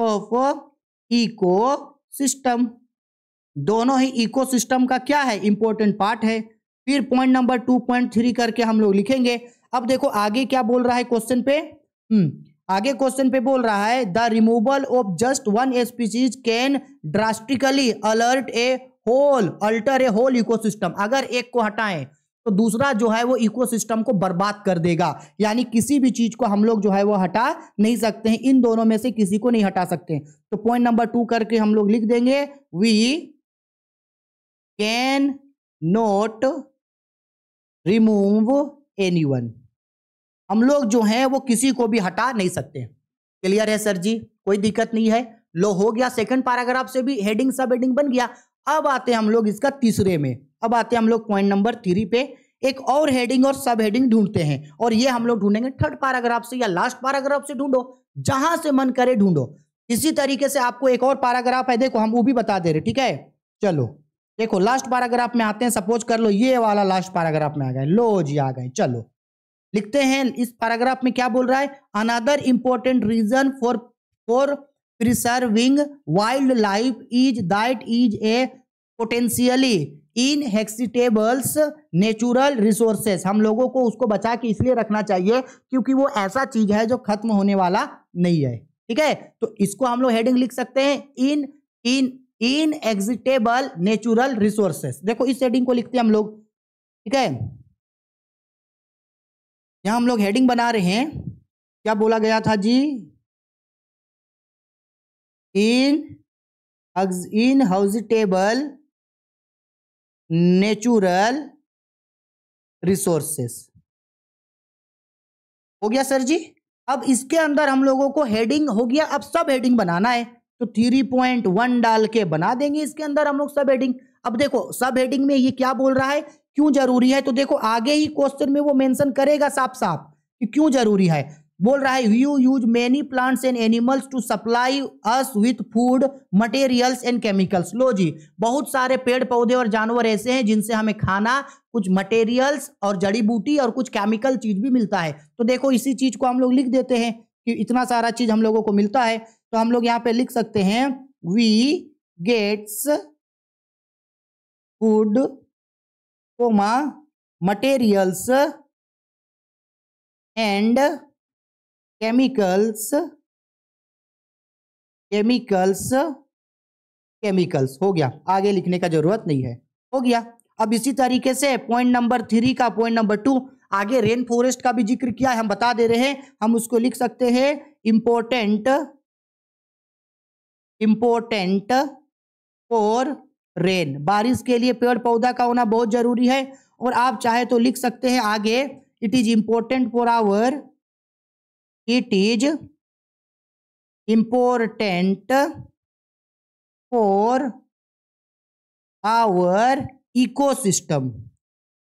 of eco system दोनों ही इकोसिस्टम का क्या है इंपॉर्टेंट पार्ट है फिर point number two point three करके हम लोग लिखेंगे अब देखो आगे क्या बोल रहा है क्वेश्चन पे हम्म आगे क्वेश्चन पे बोल रहा है the removal of just one species can drastically alert a whole alter a whole ecosystem अगर एक को हटाएं तो दूसरा जो है वो इकोसिस्टम को बर्बाद कर देगा यानी किसी भी चीज को हम लोग जो है वो हटा नहीं सकते हैं इन दोनों में से किसी को नहीं हटा सकते तो पॉइंट नंबर टू करके हम लोग लिख देंगे we can not remove any one हम लोग जो हैं वो किसी को भी हटा नहीं सकते क्लियर है सर जी कोई दिक्कत नहीं है लो हो गया सेकंड पैराग्राफ से भी हेडिंग सब हेडिंग बन गया अब आते हैं हम लोग इसका तीसरे में अब आते हैं हम लोग पॉइंट नंबर थ्री पे एक और हेडिंग और सब हेडिंग ढूंढते हैं और ये हम लोग ढूंढेंगे थर्ड पैराग्राफ से या लास्ट पैराग्राफ से ढूंढो जहां से मन करे ढूंढो इसी तरीके से आपको एक और पैराग्राफ है देखो हम वो भी बता दे रहे ठीक है चलो देखो लास्ट पैराग्राफ में आते हैं सपोज कर लो ये वाला लास्ट पैराग्राफ में आ गए लो जी आ गए चलो लिखते हैं इस पैराग्राफ में क्या बोल रहा है another important reason for for preserving wild life is that is a potentially inexhaustibles natural resources हम लोगों को उसको बचा के इसलिए रखना चाहिए क्योंकि वो ऐसा चीज है जो खत्म होने वाला नहीं है ठीक है तो इसको हम लोग हेडिंग लिख सकते हैं इन इन इन एक्सिटेबल नेचुरल रिसोर्सेस देखो इस हेडिंग को लिखते हैं हम लोग ठीक है यहाँ हम लोग हेडिंग बना रहे हैं क्या बोला गया था जी इन इन हाउजिटेबल नेचुरल रिसोर्सेस हो गया सर जी अब इसके अंदर हम लोगों को हेडिंग हो गया अब सब हेडिंग बनाना है तो थ्री पॉइंट वन डाल के बना देंगे इसके अंदर हम लोग सब हेडिंग अब देखो सब हेडिंग में ये क्या बोल रहा है क्यों जरूरी है तो देखो आगे ही क्वेश्चन में वो मेंशन करेगा साफ साफ कि क्यों जरूरी है बोल रहा है you use many plants and animals to supply us with food materials and chemicals लो जी बहुत सारे पेड़ पौधे और जानवर ऐसे हैं जिनसे हमें खाना कुछ मटेरियल्स और जड़ी बूटी और कुछ केमिकल चीज भी मिलता है तो देखो इसी चीज को हम लोग लिख देते हैं कि इतना सारा चीज हम लोगों को मिलता है तो हम लोग यहाँ पे लिख सकते हैं we gets food comma materials and chemicals chemicals chemicals हो गया आगे लिखने का जरूरत नहीं है हो गया अब इसी तरीके से पॉइंट नंबर थ्री का पॉइंट नंबर टू आगे रेन फॉरेस्ट का भी जिक्र किया है हम बता दे रहे हैं हम उसको लिख सकते हैं इंपोर्टेंट इंपोर्टेंट फॉर रेन बारिश के लिए पेड़ पौधा का होना बहुत जरूरी है और आप चाहे तो लिख सकते हैं आगे it is important for our it is important for our ecosystem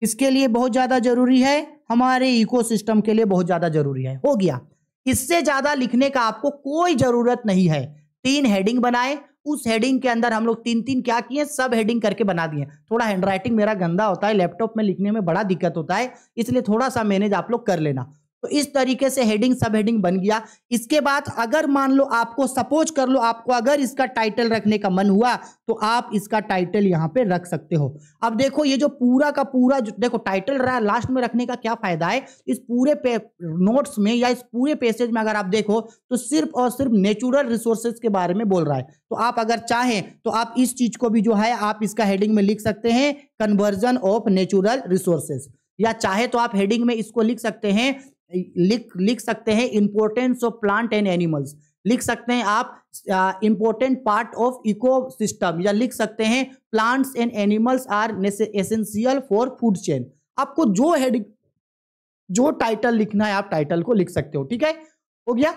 इसके लिए बहुत ज़्यादा जरूरी है हमारे इकोसिस्टम के लिए बहुत ज़्यादा जरूरी है हो गया इससे ज़्यादा लिखने का आपको कोई ज़रूरत नहीं है तीन हेडिंग बनाएं उस हेडिंग के अंदर हम लोग तीन तीन क्या किए सब हेडिंग करके बना दिए थोड़ा हैंडराइटिंग मेरा गंदा होता है लैपटॉप में लिखने में बड़ा दिक्कत होता है इसलिए थोड़ा सा मैनेज आप लोग कर लेना तो इस तरीके से हेडिंग सब हेडिंग बन गया इसके बाद अगर मान लो आपको सपोज कर लो आपको अगर इसका टाइटल रखने का मन हुआ तो आप इसका टाइटल यहाँ पे रख सकते हो अब देखो ये जो पूरा का पूरा जो देखो टाइटल रहा लास्ट में रखने का क्या फायदा है इस पूरे पे नोट्स में या इस पूरे पैसेज में अगर आप देखो तो सिर्फ और सिर्फ नेचुरल रिसोर्सेज के बारे में बोल रहा है तो आप अगर चाहें तो आप इस चीज को भी जो है आप इसका हेडिंग में लिख सकते हैं कन्वर्जन ऑफ नेचुरल रिसोर्सेज या चाहे तो आप हेडिंग में इसको लिख सकते हैं लिख लिख सकते हैं importance of plant and animals लिख सकते हैं आप important part of eco system या लिख सकते हैं plants and animals are essential for food chain आपको जो हेड जो टाइटल लिखना है आप टाइटल को लिख सकते हो ठीक है हो गया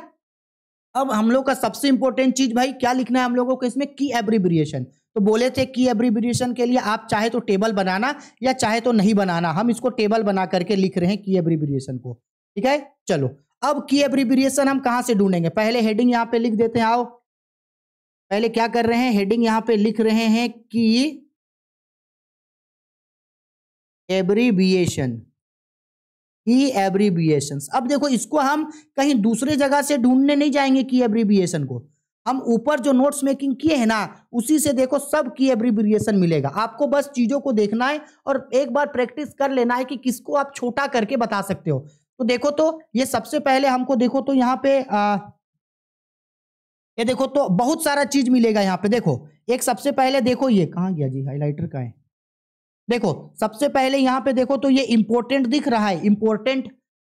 अब हम लोग का सबसे इंपॉर्टेंट चीज भाई क्या लिखना है हम लोगों को इसमें की एब्रीब्रिएशन तो बोले थे की एब्रीब्रिएशन के लिए आप चाहे तो टेबल बनाना या चाहे तो नहीं बनाना हम इसको टेबल बना करके लिख रहे हैं की एब्रीब्रिएशन को ठीक है चलो अब की एब्रीब्रिएशन हम कहां से ढूंढेंगे पहले हेडिंग यहां पे लिख देते हैं आओ पहले क्या कर रहे हैं हेडिंग यहां पे लिख रहे हैं कि एब्रीबिएशन की एब्रीबिएशन अब देखो इसको हम कहीं दूसरे जगह से ढूंढने नहीं जाएंगे की एब्रीबिएशन को हम ऊपर जो नोट्स मेकिंग किए हैं ना उसी से देखो सब की एब्रीब्रिएशन मिलेगा आपको बस चीजों को देखना है और एक बार प्रैक्टिस कर लेना है कि किसको आप छोटा करके बता सकते हो तो देखो तो ये सबसे पहले हमको देखो तो यहाँ पे आ, ये देखो तो बहुत सारा चीज मिलेगा यहाँ पे देखो एक सबसे पहले देखो ये कहाँ गया जी हाईलाइटर का है देखो सबसे पहले यहाँ पे देखो तो ये इंपॉर्टेंट दिख रहा है इंपॉर्टेंट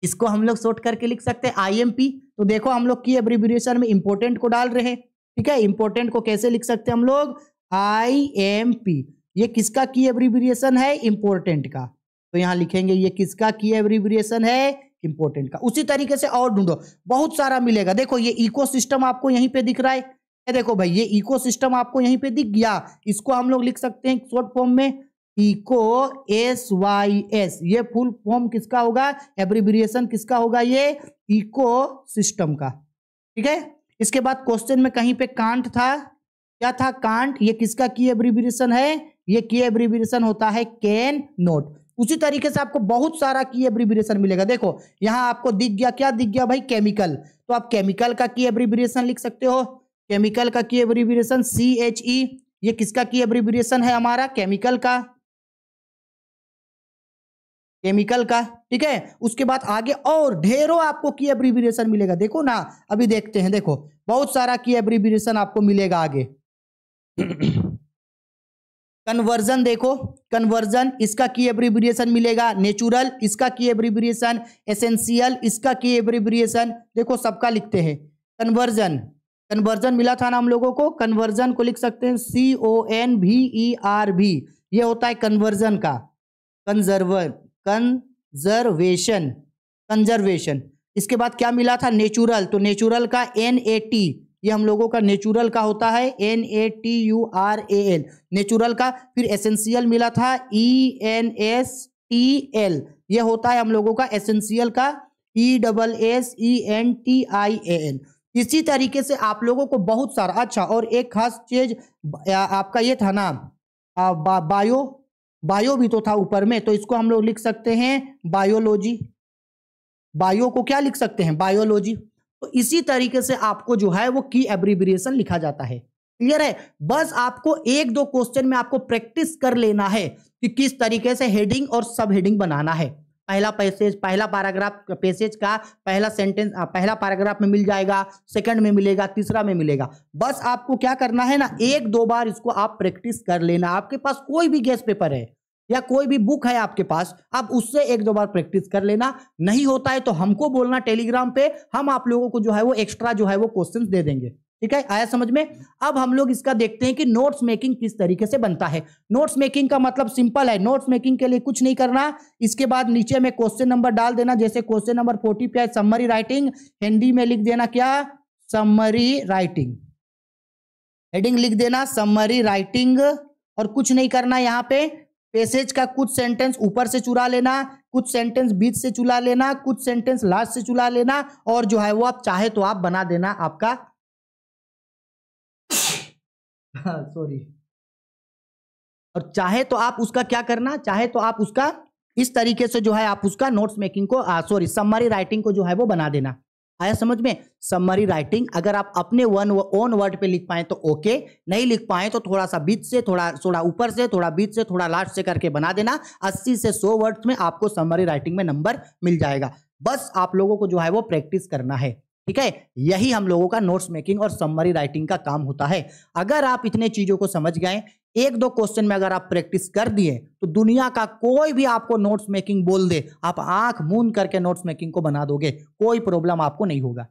इसको हम लोग शॉर्ट करके लिख सकते हैं आईएमपी तो देखो हम लोग की एब्रीब्रिएशन में इंपॉर्टेंट को डाल रहे हैं ठीक है इंपॉर्टेंट को कैसे लिख सकते हैं हम लोग आई एम पी ये किसका की एब्रीब्रिएशन है इंपॉर्टेंट का तो यहाँ लिखेंगे ये किसका की एब्रीब्रिएशन है इंपोर्टेंट का उसी तरीके से और ढूंढो बहुत सारा मिलेगा देखो ये इको आपको यहीं पर दिख रहा है ये देखो भाई ये इको आपको यहीं पर दिख गया इसको हम लोग लिख सकते हैं शॉर्ट फॉर्म में इको एस वाई एस ये फुल फॉर्म किसका होगा एब्रिब्रिएशन किसका होगा ये इको सिस्टम का ठीक है इसके बाद क्वेश्चन में कहीं पे कांट था क्या था कांट ये किसका की एब्रिब्रिएशन है ये की एब्रिब्रिएशन होता है कैन नोट उसी तरीके से आपको बहुत सारा की एब्रीब्रेशन मिलेगा देखो यहाँ आपको दिख गया क्या दिख गया भाई केमिकल तो आप केमिकल का की एब्रीब्रेशन लिख सकते हो केमिकल का की एब्रीब्रेशन सी एच ई ये किसका की एब्रीब्रेशन है हमारा केमिकल का केमिकल का ठीक है उसके बाद आगे और ढेरों आपको की एब्रीब्रेशन मिलेगा देखो ना अभी देखते हैं देखो बहुत सारा की एब्रीब्रेशन आपको मिलेगा आगे कन्वर्जन देखो कन्वर्जन इसका की एब्रीब्रिएशन मिलेगा नेचुरल इसका की एब्रीब्रिएशन एसेंशियल इसका की एब्रीब्रिएशन देखो सबका लिखते हैं कन्वर्जन कन्वर्जन मिला था ना हम लोगों को कन्वर्जन को लिख सकते हैं सी ओ एन भी ई आर भी ये होता है कन्वर्जन का कंजर्व कंजर्वेशन कंजर्वेशन इसके बाद क्या मिला था नेचुरल तो नेचुरल का एन ए टी ये हम लोगों का नेचुरल का होता है N A T U R A L natural का फिर एसेंशियल मिला था E N S T L ये होता है हम लोगों का एसेंशियल का E double S E N T I A L इसी तरीके से आप लोगों को बहुत सारा अच्छा और एक खास चीज आपका ये था ना आ, बा, बायो बायो भी तो था ऊपर में तो इसको हम लोग लिख सकते हैं बायोलॉजी बायो को क्या लिख सकते हैं बायोलॉजी तो इसी तरीके से आपको जो है वो की एब्रीब्रिएशन लिखा जाता है क्लियर है बस आपको एक दो क्वेश्चन में आपको प्रैक्टिस कर लेना है कि किस तरीके से हेडिंग और सब हेडिंग बनाना है पहला पैसेज पहला पैराग्राफ पैसेज का पहला सेंटेंस पहला पैराग्राफ में मिल जाएगा सेकंड में मिलेगा तीसरा में मिलेगा बस आपको क्या करना है ना एक दो बार इसको आप प्रैक्टिस कर लेना आपके पास कोई भी गेस्ट पेपर है या कोई भी बुक है आपके पास आप उससे एक दो बार प्रैक्टिस कर लेना नहीं होता है तो हमको बोलना टेलीग्राम पे हम आप लोगों को जो है वो एक्स्ट्रा जो है वो क्वेश्चंस दे देंगे ठीक है आया समझ में अब हम लोग इसका देखते हैं कि नोट्स मेकिंग किस तरीके से बनता है नोट्स मेकिंग का मतलब सिंपल है नोट्स मेकिंग के लिए कुछ नहीं करना इसके बाद नीचे में क्वेश्चन नंबर डाल देना जैसे क्वेश्चन नंबर फोर्टी पे समरी राइटिंग हिंदी में लिख देना क्या समरी राइटिंग हेडिंग लिख देना समरी राइटिंग और कुछ नहीं करना यहाँ पे पैसेज का कुछ सेंटेंस ऊपर से चुरा लेना कुछ सेंटेंस बीच से चुरा लेना कुछ सेंटेंस लास्ट से चुरा लेना और जो है वो आप चाहे तो आप बना देना आपका सॉरी हाँ, और चाहे तो आप उसका क्या करना चाहे तो आप उसका इस तरीके से जो है आप उसका नोट्स मेकिंग को सॉरी सम्मरी राइटिंग को जो है वो बना देना आया समझ में समरी राइटिंग अगर आप अपने वन ओन वर्ड पे लिख पाए तो ओके नहीं लिख पाए तो थोड़ा सा बीच से थोड़ा थोड़ा ऊपर से थोड़ा बीच से थोड़ा लास्ट से करके बना देना 80 से 100 वर्ड्स में आपको समरी राइटिंग में नंबर मिल जाएगा बस आप लोगों को जो है वो प्रैक्टिस करना है ठीक है यही हम लोगों का नोट्स मेकिंग और समरी राइटिंग का काम होता है अगर आप इतने चीजों को समझ गए एक दो क्वेश्चन में अगर आप प्रैक्टिस कर दिए तो दुनिया का कोई भी आपको नोट्स मेकिंग बोल दे आप आंख मूंद करके नोट्स मेकिंग को बना दोगे कोई प्रॉब्लम आपको नहीं होगा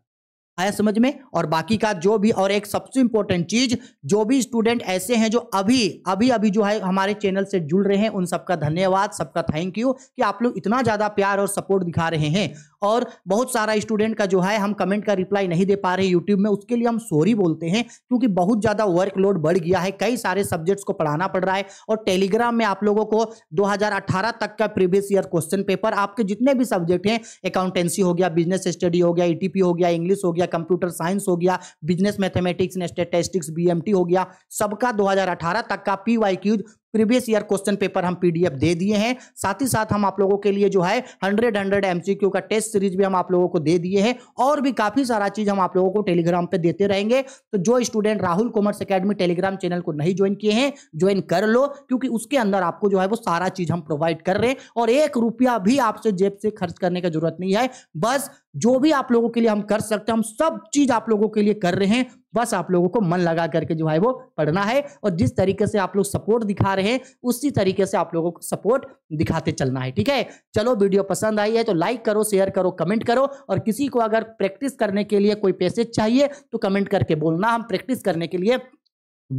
आया समझ में और बाकी का जो भी और एक सबसे इंपॉर्टेंट चीज जो भी स्टूडेंट ऐसे हैं जो अभी अभी अभी जो है हमारे चैनल से जुड़ रहे हैं उन सबका धन्यवाद सबका थैंक यू कि आप लोग इतना ज़्यादा प्यार और सपोर्ट दिखा रहे हैं और बहुत सारा स्टूडेंट का जो है हम कमेंट का रिप्लाई नहीं दे पा रहे यूट्यूब में उसके लिए हम सॉरी बोलते हैं क्योंकि बहुत ज़्यादा वर्कलोड बढ़ गया है कई सारे सब्जेक्ट्स को पढ़ाना पड़ रहा है और टेलीग्राम में आप लोगों को दो तक का प्रीवियस ईयर क्वेश्चन पेपर आपके जितने भी सब्जेक्ट हैं अकाउंटेंसी हो गया बिजनेस स्टडी हो गया ईटीपी e हो गया इंग्लिश हो गया कंप्यूटर साइंस हो गया बिजनेस मैथमेटिक्स स्टेटिस्टिक्स बीएमटी हो गया सबका 2018 तक का P Qs previous year question paper हम पीडीएफ दे दिए हैं साथ ही साथ हम आप लोगों के लिए जो है हंड्रेड हंड्रेड एमसीक्यू का टेस्ट सीरीज भी हम आप लोगों को दे दिए हैं और भी काफी सारा चीज हम आप लोगों को टेलीग्राम पे देते रहेंगे तो जो student Rahul commerce academy Telegram channel को नहीं ज्वाइन किए हैं ज्वाइन कर लो क्योंकि उसके अंदर आपको जो है वो सारा चीज हम प्रोवाइड कर रहे हैं और एक रुपया भी आपसे जेब से खर्च करने की जरूरत नहीं है बस जो भी आप लोगों के लिए हम कर सकते हैं हम सब चीज आप लोगों के लिए कर रहे हैं बस आप लोगों को मन लगा करके जो है वो पढ़ना है और जिस तरीके से आप लोग सपोर्ट दिखा रहे हैं उसी तरीके से आप लोगों को सपोर्ट दिखाते चलना है ठीक है चलो वीडियो पसंद आई है तो लाइक करो शेयर करो कमेंट करो और किसी को अगर प्रैक्टिस करने के लिए कोई पैसेज चाहिए तो कमेंट करके बोलना हम प्रैक्टिस करने के लिए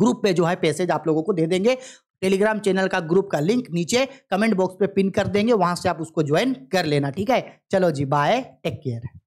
ग्रुप पे जो है पैसेज आप लोगों को दे देंगे टेलीग्राम चैनल का ग्रुप का लिंक नीचे कमेंट बॉक्स पे पिन कर देंगे वहां से आप उसको ज्वाइन कर लेना ठीक है चलो जी बाय टेक केयर